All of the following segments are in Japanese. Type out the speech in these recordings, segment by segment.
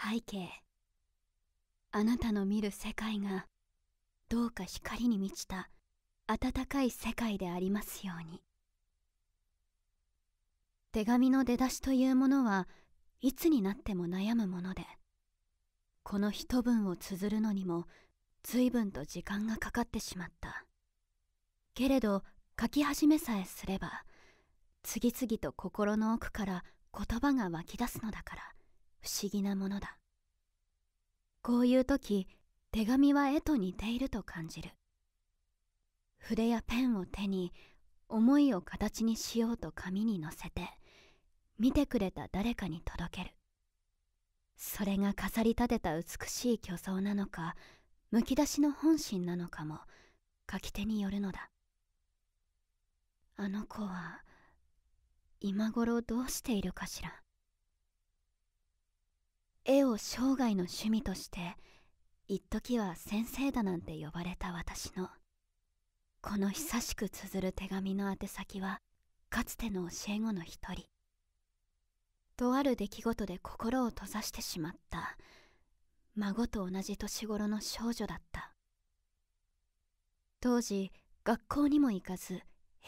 背景あなたの見る世界がどうか光に満ちた温かい世界でありますように手紙の出だしというものはいつになっても悩むものでこの一文を綴るのにも随分と時間がかかってしまったけれど書き始めさえすれば次々と心の奥から言葉が湧き出すのだから不思議なものだこういう時手紙は絵と似ていると感じる筆やペンを手に思いを形にしようと紙に載せて見てくれた誰かに届けるそれが飾り立てた美しい虚像なのかむき出しの本心なのかも書き手によるのだあの子は今頃どうしているかしら絵を生涯の趣味として一時は先生だなんて呼ばれた私のこの久しく綴る手紙の宛先はかつての教え子の一人とある出来事で心を閉ざしてしまった孫と同じ年頃の少女だった当時学校にも行かず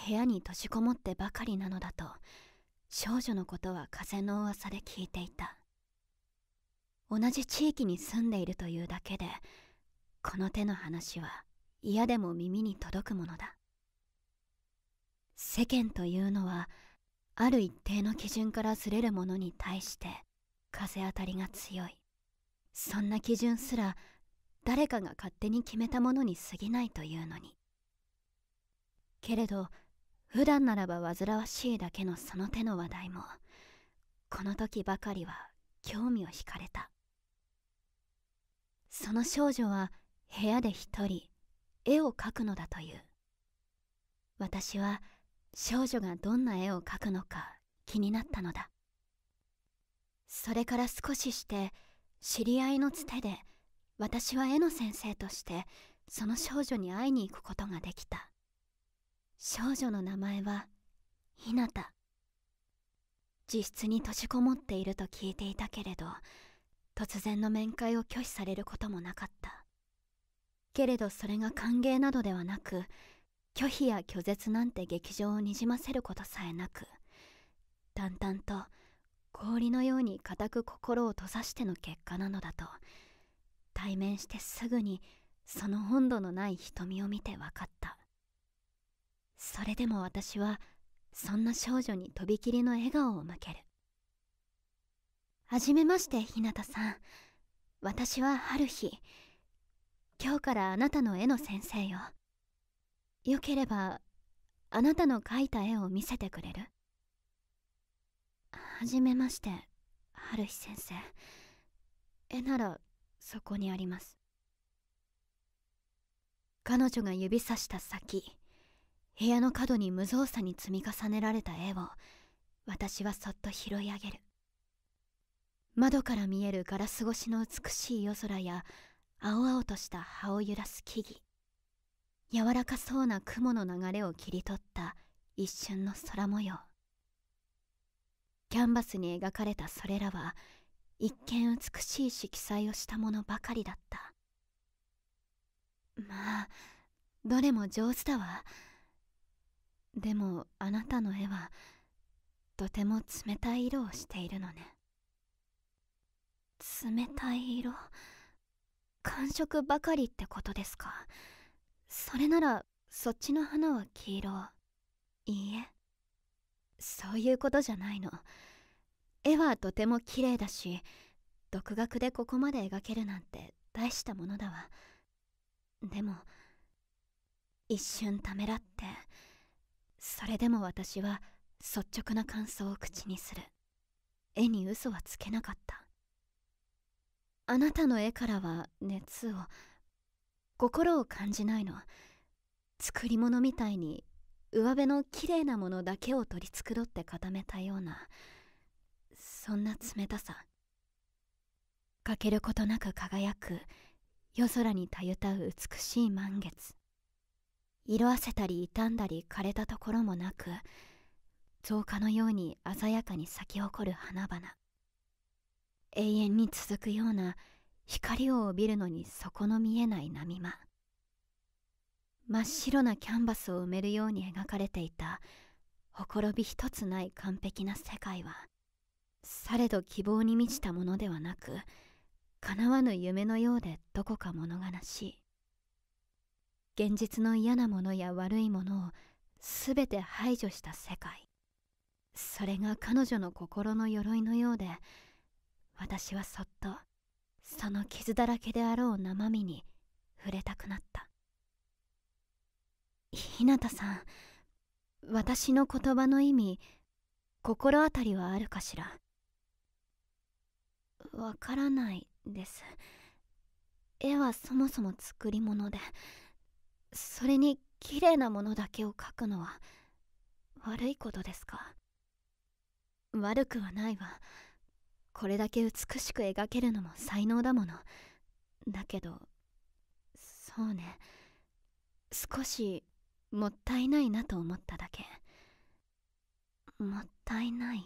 部屋に閉じこもってばかりなのだと少女のことは風の噂で聞いていた同じ地域に住んでいるというだけでこの手の話は嫌でも耳に届くものだ世間というのはある一定の基準からずれるものに対して風当たりが強いそんな基準すら誰かが勝手に決めたものに過ぎないというのにけれど普段ならば煩わしいだけのその手の話題もこの時ばかりは興味を惹かれたその少女は部屋で一人絵を描くのだという私は少女がどんな絵を描くのか気になったのだそれから少しして知り合いのつてで私は絵の先生としてその少女に会いに行くことができた少女の名前はひなた自室に閉じこもっていると聞いていたけれど突然の面会を拒否されることもなかったけれどそれが歓迎などではなく拒否や拒絶なんて劇場をにじませることさえなく淡々と氷のように固く心を閉ざしての結果なのだと対面してすぐにその温度のない瞳を見て分かったそれでも私はそんな少女にとびきりの笑顔を向けるはじめまして日向さん私は春日今日からあなたの絵の先生よよければあなたの描いた絵を見せてくれるはじめまして春日先生絵ならそこにあります彼女が指さした先部屋の角に無造作に積み重ねられた絵を私はそっと拾い上げる窓から見えるガラス越しの美しい夜空や青々とした葉を揺らす木々柔らかそうな雲の流れを切り取った一瞬の空模様キャンバスに描かれたそれらは一見美しい色彩をしたものばかりだったまあどれも上手だわでもあなたの絵はとても冷たい色をしているのね冷たい色感触ばかりってことですかそれならそっちの花は黄色いいえそういうことじゃないの絵はとても綺麗だし独学でここまで描けるなんて大したものだわでも一瞬ためらってそれでも私は率直な感想を口にする絵に嘘はつけなかったあなたの絵からは熱を心を感じないの作り物みたいに上辺の綺麗なものだけを取り繕って固めたようなそんな冷たさ欠けることなく輝く夜空にたゆたう美しい満月色あせたり傷んだり枯れたところもなく造花のように鮮やかに咲き誇る花々永遠に続くような光を帯びるのに底の見えない波間真っ白なキャンバスを埋めるように描かれていたほころび一つない完璧な世界はされど希望に満ちたものではなく叶わぬ夢のようでどこか物悲しい現実の嫌なものや悪いものを全て排除した世界それが彼女の心の鎧のようで私はそっとその傷だらけであろう生身に触れたくなった日向さん私の言葉の意味心当たりはあるかしらわからないです絵はそもそも作り物でそれに綺麗なものだけを描くのは悪いことですか悪くはないわこれだけ美しく描けるのも才能だものだけどそうね少しもったいないなと思っただけもったいない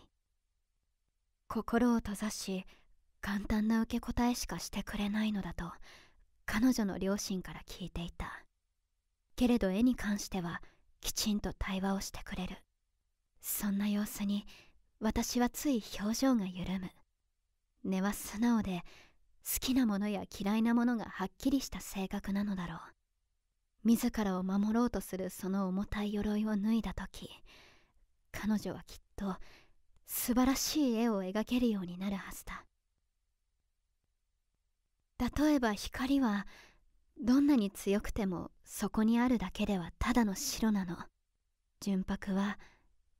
心を閉ざし簡単な受け答えしかしてくれないのだと彼女の両親から聞いていたけれど絵に関してはきちんと対話をしてくれるそんな様子に私はつい表情が緩む根は素直で好きなものや嫌いなものがはっきりした性格なのだろう自らを守ろうとするその重たい鎧を脱いだ時彼女はきっと素晴らしい絵を描けるようになるはずだ例えば光はどんなに強くてもそこにあるだけではただの白なの純白は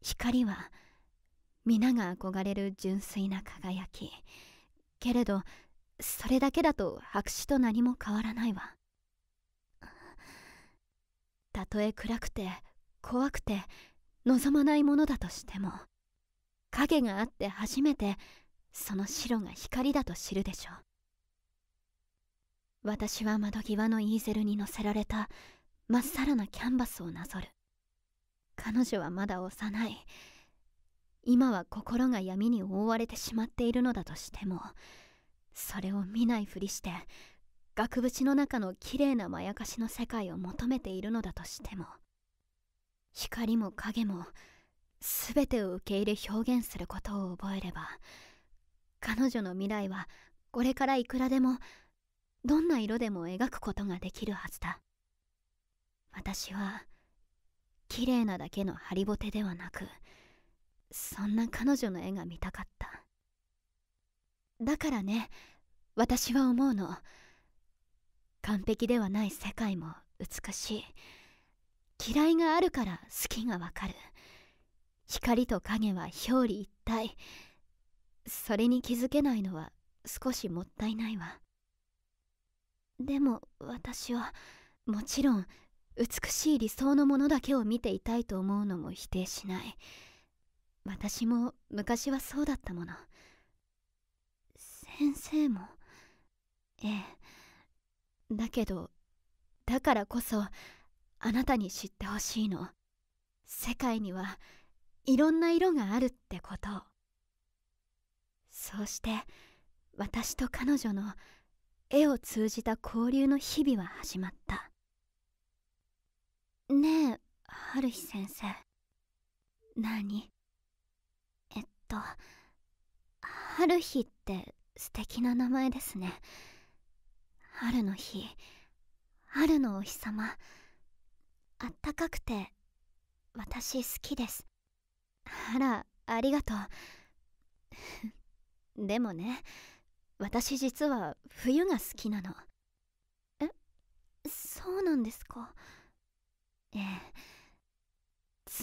光は皆が憧れる純粋な輝きけれどそれだけだと白紙と何も変わらないわたとえ暗くて怖くて望まないものだとしても影があって初めてその白が光だと知るでしょう私は窓際のイーゼルに乗せられたまっさらなキャンバスをなぞる彼女はまだ幼い今は心が闇に覆われてしまっているのだとしてもそれを見ないふりして額縁の中のきれいなまやかしの世界を求めているのだとしても光も影も全てを受け入れ表現することを覚えれば彼女の未来はこれからいくらでもどんな色でも描くことができるはずだ私は綺麗なだけのハリボテではなくそんな彼女の絵が見たかっただからね私は思うの完璧ではない世界も美しい嫌いがあるから好きがわかる光と影は表裏一体それに気づけないのは少しもったいないわでも私はもちろん美しい理想のものだけを見ていたいと思うのも否定しない私も昔はそうだったもの先生もええだけどだからこそあなたに知ってほしいの世界にはいろんな色があるってことそうして私と彼女の絵を通じた交流の日々は始まったねえ春日先生何と春日って素敵な名前ですね春の日春のお日様あったかくて私好きですあらありがとう でもね私実は冬が好きなのえそうなんですかええ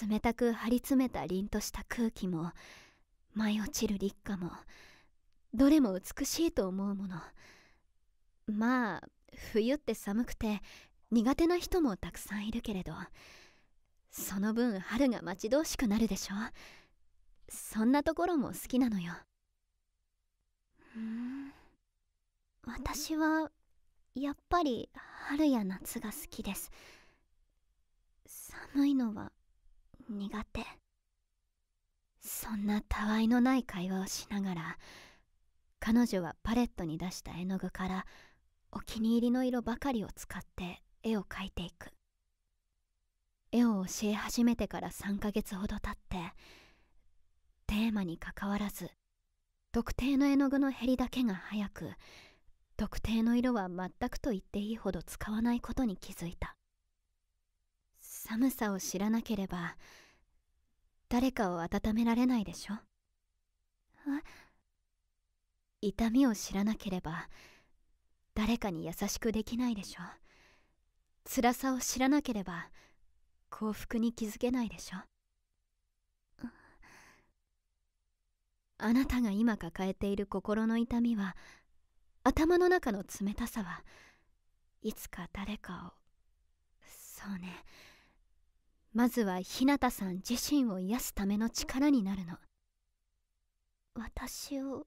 冷たく張り詰めた凛とした空気も舞い落ちる立夏もどれも美しいと思うものまあ冬って寒くて苦手な人もたくさんいるけれどその分春が待ち遠しくなるでしょそんなところも好きなのよふん私はやっぱり春や夏が好きです寒いのは苦手そんなたわいのない会話をしながら彼女はパレットに出した絵の具からお気に入りの色ばかりを使って絵を描いていく絵を教え始めてから3ヶ月ほど経ってテーマにかかわらず特定の絵の具の減りだけが早く特定の色は全くと言っていいほど使わないことに気づいた寒さを知らなければ誰かを温められないでしょ痛みを知らなければ誰かに優しくできないでしょ辛さを知らなければ幸福に気づけないでしょあなたが今抱えている心の痛みは頭の中の冷たさはいつか誰かをそうねまずは日向さん自身を癒すための力になるの私を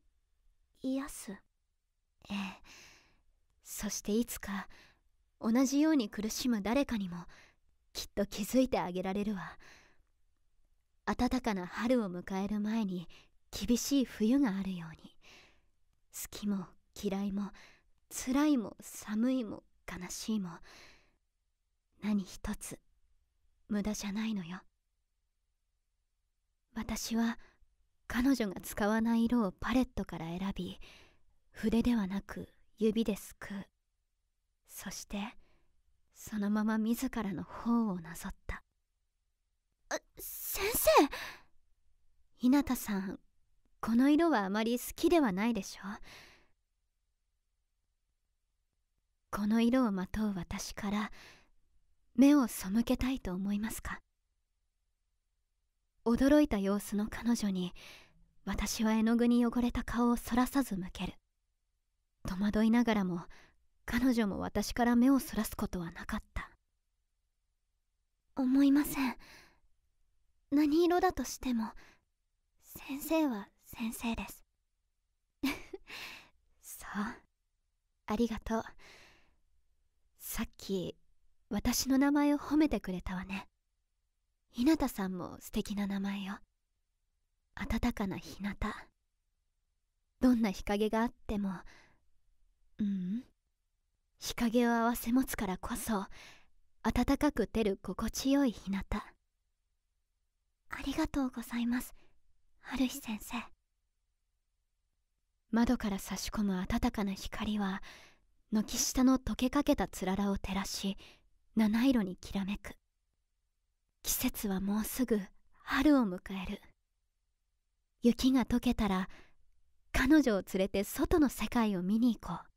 癒すええそしていつか同じように苦しむ誰かにもきっと気づいてあげられるわ暖かな春を迎える前に厳しい冬があるように好きも嫌いも辛いも寒いも悲しいも何一つ無駄じゃないのよ私は彼女が使わない色をパレットから選び筆ではなく指ですくうそしてそのまま自らの頬をなぞった先生ひなたさんこの色はあまり好きではないでしょこの色をまとう私から「目を背けたいと思いますか驚いた様子の彼女に私は絵の具に汚れた顔をそらさず向ける戸惑いながらも彼女も私から目をそらすことはなかった思いません何色だとしても先生は先生です そうありがとうさっき私の名前を褒めてくれたわね日向さんも素敵な名前よ暖かな日向どんな日陰があってもうん日陰を併せ持つからこそ暖かく照る心地よい日向ありがとうございます春日先生窓から差し込む暖かな光は軒下の溶けかけたつららを照らし七色にきらめく季節はもうすぐ春を迎える雪が溶けたら彼女を連れて外の世界を見に行こう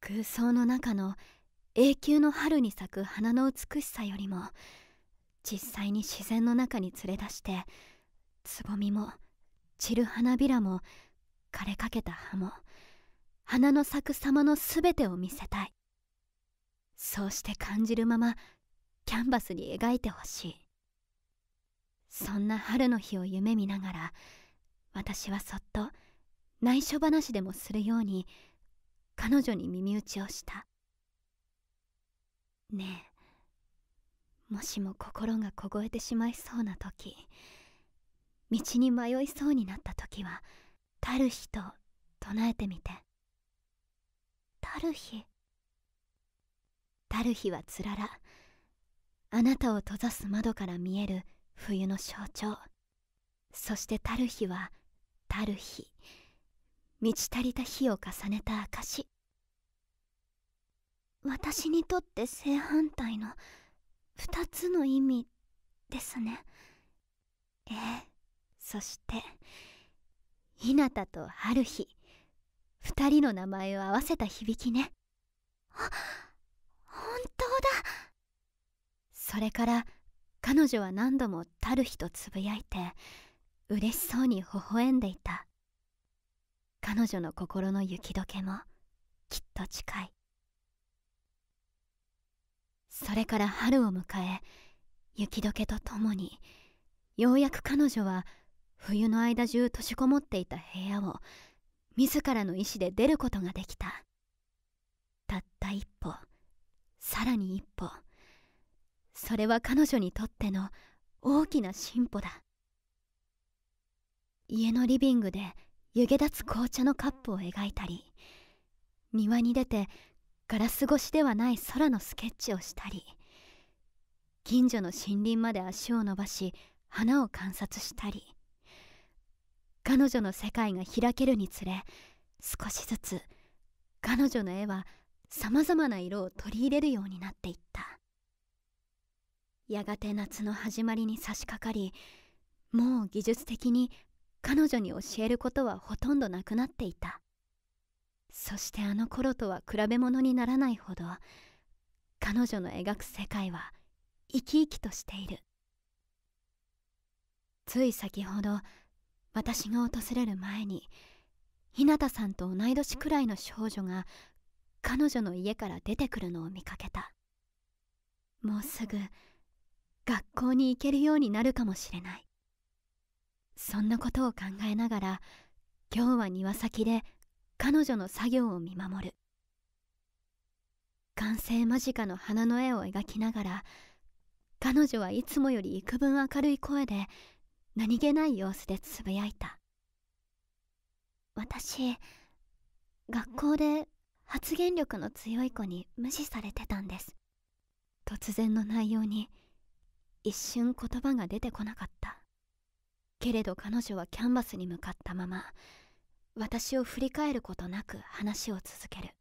空想の中の永久の春に咲く花の美しさよりも実際に自然の中に連れ出してつぼみも散る花びらも枯れかけた葉も花の咲く様のすべてを見せたいそうして感じるままキャンバスに描いてほしいそんな春の日を夢見ながら私はそっと内緒話でもするように彼女に耳打ちをしたねえもしも心が凍えてしまいそうな時道に迷いそうになった時は「たる日」と唱えてみて「たる日」たる日はつららあなたを閉ざす窓から見える冬の象徴そしてたる日はたる日満ち足りた日を重ねた証私にとって正反対の2つの意味ですねええそしてひなたとる日2人の名前を合わせた響きねそれから彼女は何度もたる日とつぶやいて嬉しそうに微笑んでいた彼女の心の雪解けもきっと近いそれから春を迎え雪解けとともにようやく彼女は冬の間中閉じこもっていた部屋を自らの意志で出ることができたたった一歩さらに一歩それは彼女にとっての大きな進歩だ家のリビングで湯気立つ紅茶のカップを描いたり庭に出てガラス越しではない空のスケッチをしたり近所の森林まで足を伸ばし花を観察したり彼女の世界が開けるにつれ少しずつ彼女の絵はさまざまな色を取り入れるようになっていったやがて夏の始まりに差し掛かりもう技術的に彼女に教えることはほとんどなくなっていたそしてあの頃とは比べ物にならないほど彼女の描く世界は生き生きとしているつい先ほど私が訪れる前に日向さんと同い年くらいの少女が彼女の家から出てくるのを見かけたもうすぐ学校に行けるようになるかもしれないそんなことを考えながら今日は庭先で彼女の作業を見守る完成間近の花の絵を描きながら彼女はいつもより幾分明るい声で何気ない様子でつぶやいた私学校で発言力の強い子に無視されてたんです突然の内容に一瞬言葉が出てこなかったけれど彼女はキャンバスに向かったまま私を振り返ることなく話を続ける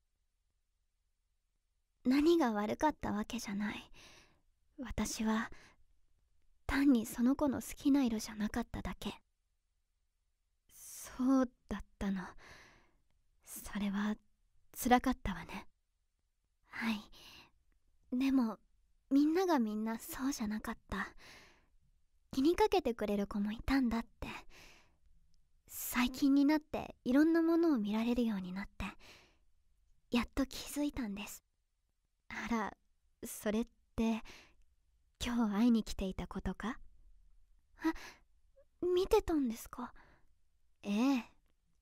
何が悪かったわけじゃない私は単にその子の好きな色じゃなかっただけそうだったのそれはつらかったわねはいでもみんながみんなそうじゃなかった気にかけてくれる子もいたんだって最近になっていろんなものを見られるようになってやっと気づいたんですあらそれって今日会いに来ていたことかあ見てたんですかええ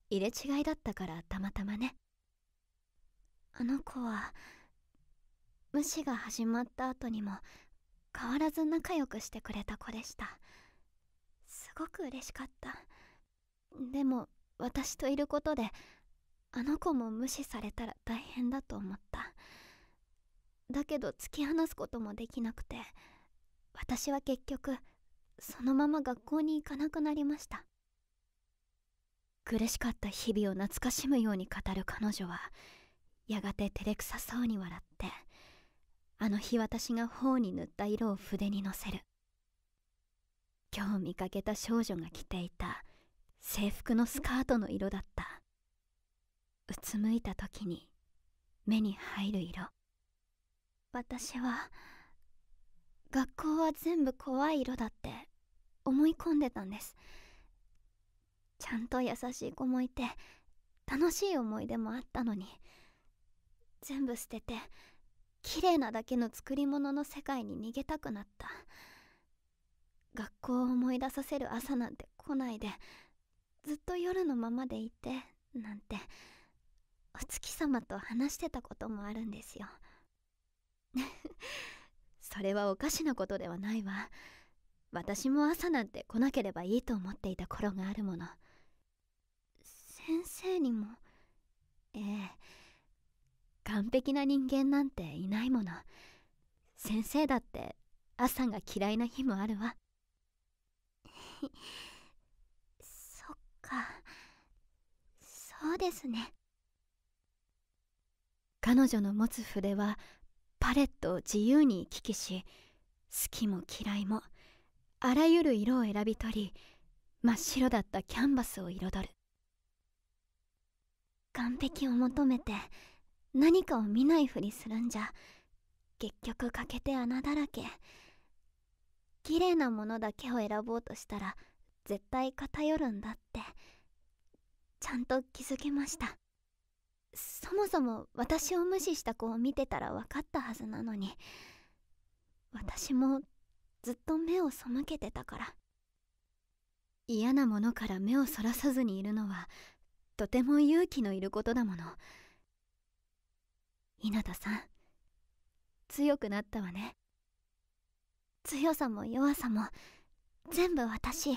入れ違いだったからたまたまねあの子は無視が始まった後にも変わらず仲良くしてくれた子でしたすごく嬉しかったでも私といることであの子も無視されたら大変だと思っただけど突き放すこともできなくて私は結局そのまま学校に行かなくなりました苦しかった日々を懐かしむように語る彼女はやがて照れくさそうに笑ってあの日私が頬に塗った色を筆にのせる今日見かけた少女が着ていた制服のスカートの色だったうつむいた時に目に入る色私は学校は全部怖い色だって思い込んでたんですちゃんと優しい子もいて楽しい思い出もあったのに全部捨てて綺麗なだけの作り物の世界に逃げたくなった学校を思い出させる朝なんて来ないでずっと夜のままでいてなんてお月様と話してたこともあるんですよ それはおかしなことではないわ私も朝なんて来なければいいと思っていた頃があるもの先生にもええ完璧な人間なんていないもの先生だって朝が嫌いな日もあるわ そっかそうですね彼女の持つ筆はパレットを自由に行き来し好きも嫌いもあらゆる色を選び取り真っ白だったキャンバスを彩る完璧を求めて何かを見ないふりするんじゃ結局欠けて穴だらけ綺麗なものだけを選ぼうとしたら絶対偏るんだってちゃんと気づけましたそもそも私を無視した子を見てたら分かったはずなのに私もずっと目を背けてたから嫌なものから目をそらさずにいるのはとても勇気のいることだもの稲田さん強くなったわね強さも弱さも全部私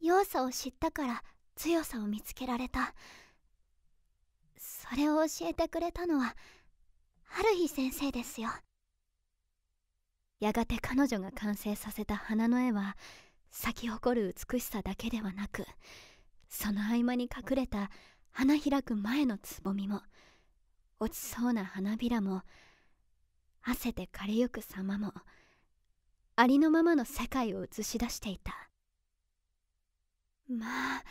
弱さを知ったから強さを見つけられたそれを教えてくれたのは春日先生ですよやがて彼女が完成させた花の絵は咲き誇る美しさだけではなくその合間に隠れた花開く前のつぼみも落ちそうな花びらも汗で枯れゆく様もありのままの世界を映し出していたまあ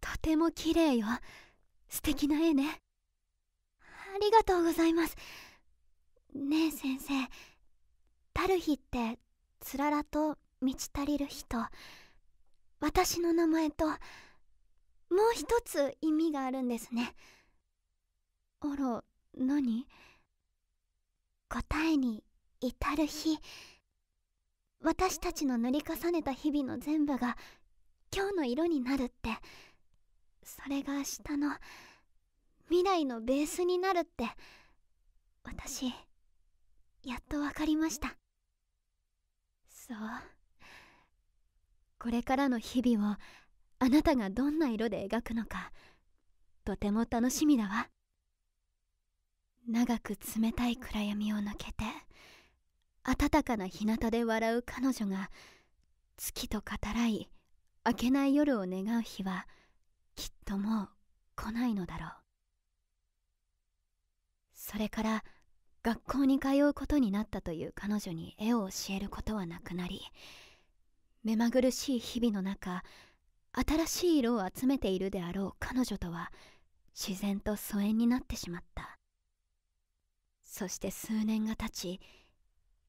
とても綺麗よ素敵な絵ねありがとうございますねえ先生たる日ってつららと満ち足りる人私の名前ともう一つ意味があるんですね。あら何答えに至る日私たちの塗り重ねた日々の全部が今日の色になるってそれが明日の未来のベースになるって私やっと分かりましたそうこれからの日々をあなたがどんな色で描くのかとても楽しみだわ長く冷たい暗闇を抜けて暖かな日向で笑う彼女が月と語らい明けない夜を願う日はきっともう来ないのだろうそれから学校に通うことになったという彼女に絵を教えることはなくなり目まぐるしい日々の中新しい色を集めているであろう彼女とは自然と疎遠になってしまったそして数年が経ち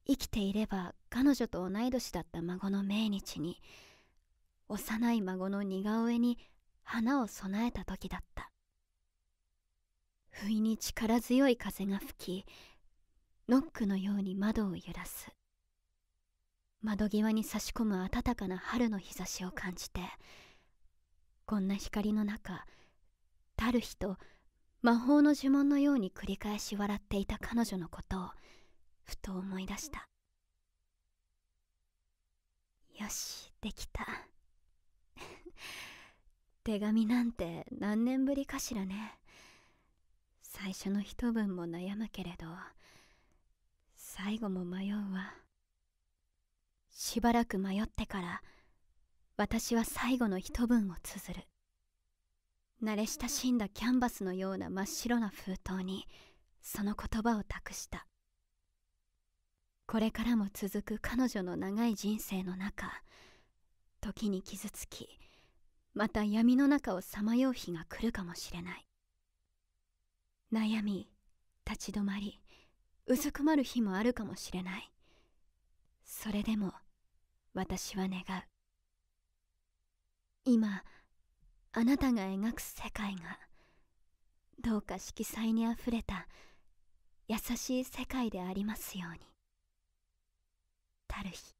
生きていれば彼女と同い年だった孫の命日に幼い孫の似顔絵に花を備えた時だった不意に力強い風が吹きノックのように窓を揺らす窓際に差し込む暖かな春の日差しを感じてこんな光の中たる日と魔法の呪文のように繰り返し笑っていた彼女のことをふと思い出したよしできた 手紙なんて何年ぶりかしらね最初の一文も悩むけれど最後も迷うわしばらく迷ってから私は最後の一文を綴る慣れ親しんだキャンバスのような真っ白な封筒にその言葉を託したこれからも続く彼女の長い人生の中時に傷つきまた闇の中をさまよう日が来るかもしれない悩み立ち止まりうずくまる日もあるかもしれないそれでも私は願う今あなたが描く世界がどうか色彩にあふれた優しい世界でありますようにたる日